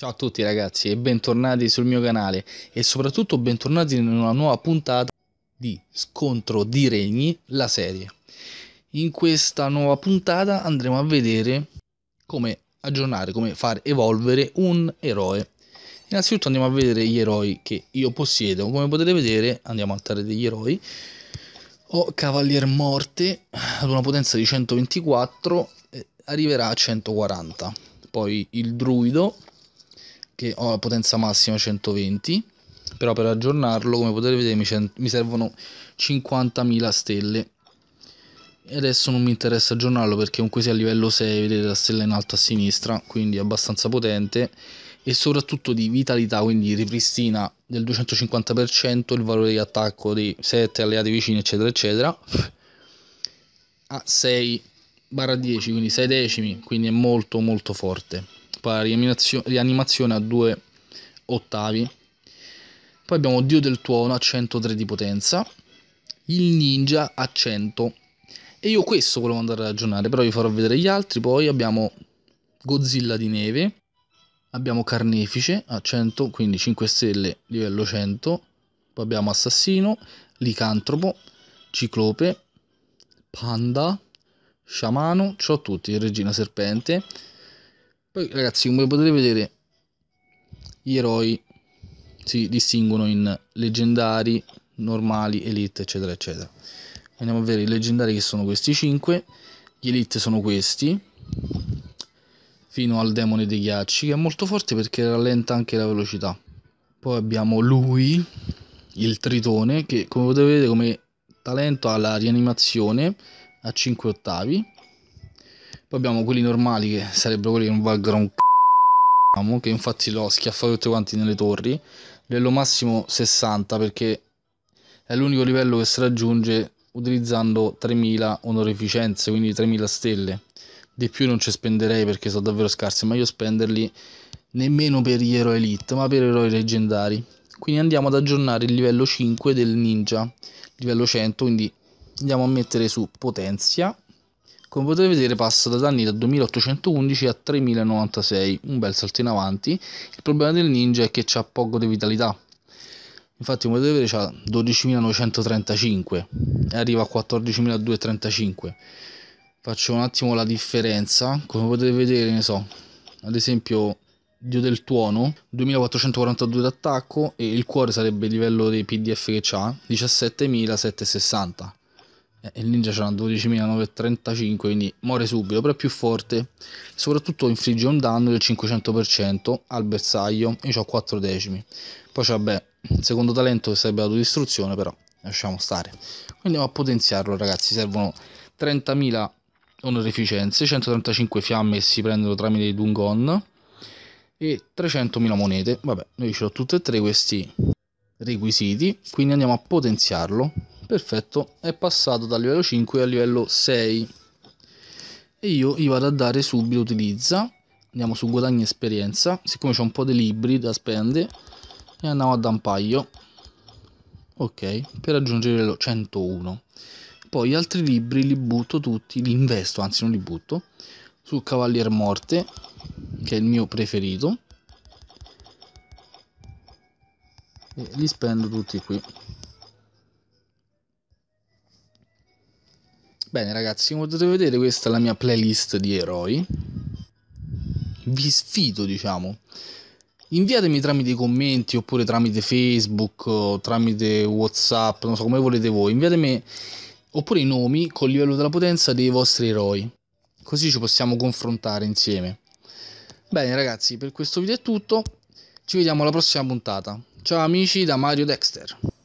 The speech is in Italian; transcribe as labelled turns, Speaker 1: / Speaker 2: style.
Speaker 1: Ciao a tutti ragazzi e bentornati sul mio canale e soprattutto bentornati in una nuova puntata di Scontro di Regni, la serie. In questa nuova puntata andremo a vedere come aggiornare, come far evolvere un eroe. Innanzitutto andiamo a vedere gli eroi che io possiedo. Come potete vedere andiamo al tare degli eroi. Ho oh, Cavalier Morte ad una potenza di 124 eh, arriverà a 140. Poi il Druido che ho la potenza massima 120 però per aggiornarlo come potete vedere mi, mi servono 50.000 stelle e adesso non mi interessa aggiornarlo perché comunque sia a livello 6 vedete la stella in alto a sinistra quindi è abbastanza potente e soprattutto di vitalità quindi ripristina del 250% il valore di attacco di 7 alleati vicini eccetera eccetera a 6 barra 10 quindi 6 decimi quindi è molto molto forte fa la rianimazione a 2 ottavi. Poi abbiamo Dio del Tuono a 103 di potenza, il Ninja a 100. E io questo volevo andare a ragionare, però vi farò vedere gli altri. Poi abbiamo Godzilla di Neve, abbiamo Carnefice a 100, quindi 5 stelle, livello 100. Poi abbiamo Assassino, Licantropo, Ciclope, Panda, Sciamano, ciao a tutti, Regina Serpente. Poi ragazzi come potete vedere gli eroi si distinguono in leggendari, normali, elite eccetera eccetera. Andiamo a vedere i leggendari che sono questi 5, gli elite sono questi, fino al demone dei ghiacci che è molto forte perché rallenta anche la velocità. Poi abbiamo lui, il tritone, che come potete vedere come talento ha la rianimazione a 5 ottavi poi abbiamo quelli normali che sarebbero quelli che non valgono un c***o, diciamo, che infatti l'ho schiaffato tutti quanti nelle torri, livello massimo 60 perché è l'unico livello che si raggiunge utilizzando 3000 onorificenze, quindi 3000 stelle. Di più non ci spenderei perché sono davvero scarsi, ma io spenderli nemmeno per gli eroi elite, ma per eroi leggendari. Quindi andiamo ad aggiornare il livello 5 del ninja, livello 100, quindi andiamo a mettere su potenzia come potete vedere passa da danni da 2811 a 3096, un bel salto in avanti. Il problema del ninja è che c'ha poco di vitalità. Infatti come potete vedere c'ha 12.935 e arriva a 14.235. Faccio un attimo la differenza, come potete vedere ne so, ad esempio Dio del Tuono, 2442 d'attacco e il cuore sarebbe il livello dei PDF che c'ha 17760 eh, il ninja c'ha 12.935 quindi muore subito però è più forte soprattutto infligge un danno del 500% al bersaglio io ho 4 decimi poi c'è vabbè il secondo talento che sarebbe la distruzione però lasciamo stare andiamo a potenziarlo ragazzi servono 30.000 onorificenze 135 fiamme che si prendono tramite i dungon e 300.000 monete vabbè noi ce l'ho tutte e tre questi requisiti quindi andiamo a potenziarlo perfetto è passato dal livello 5 al livello 6 e io gli vado a dare subito utilizza andiamo su guadagni esperienza siccome c'è un po' di libri da spendere e andiamo a dare un paio ok per raggiungere lo 101 poi gli altri libri li butto tutti li investo anzi non li butto su Cavalier Morte che è il mio preferito e li spendo tutti qui Bene ragazzi, come potete vedere questa è la mia playlist di eroi. Vi sfido, diciamo. Inviatemi tramite i commenti oppure tramite Facebook, tramite Whatsapp, non so come volete voi. Inviatemi oppure i nomi col livello della potenza dei vostri eroi. Così ci possiamo confrontare insieme. Bene ragazzi, per questo video è tutto. Ci vediamo alla prossima puntata. Ciao amici da Mario Dexter.